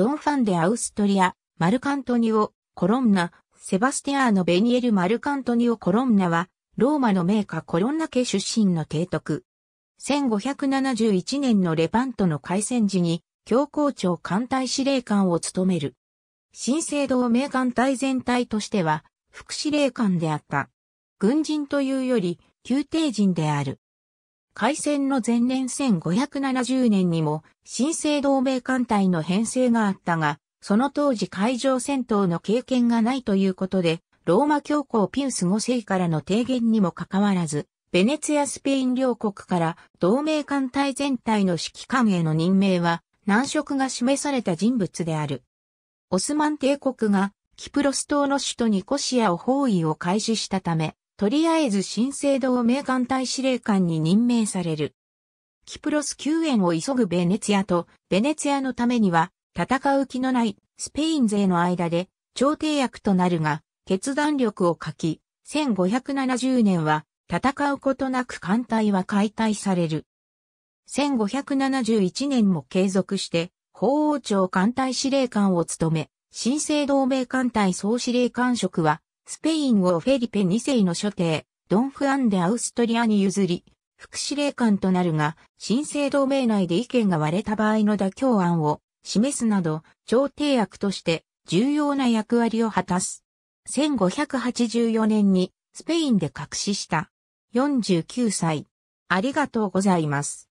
ドンファンデ・アウストリア、マルカントニオ、コロンナ、セバスティアーノ・ベニエル・マルカントニオ・コロンナは、ローマの名家コロンナ家出身の提督。1571年のレパントの開戦時に、教皇庁艦隊司令官を務める。新制同盟艦隊全体としては、副司令官であった。軍人というより、宮廷人である。開戦の前年1570年にも新生同盟艦隊の編成があったが、その当時海上戦闘の経験がないということで、ローマ教皇ピウス5世からの提言にもかかわらず、ベネツィアスペイン両国から同盟艦隊全体の指揮官への任命は難色が示された人物である。オスマン帝国がキプロス島の首都ニコシアを包囲を開始したため、とりあえず新生同盟艦隊司令官に任命される。キプロス救援を急ぐベネツィアと、ベネツィアのためには、戦う気のないスペイン勢の間で、調停役となるが、決断力を欠き、1570年は、戦うことなく艦隊は解体される。1571年も継続して、法王朝艦隊司令官を務め、新生同盟艦隊総司令官職はスペインをフェリペ2世の所定、ドンフアンでアウストリアに譲り、副司令官となるが、新生同盟内で意見が割れた場合の妥協案を示すなど、調停役として重要な役割を果たす。1584年にスペインで隠しした。49歳。ありがとうございます。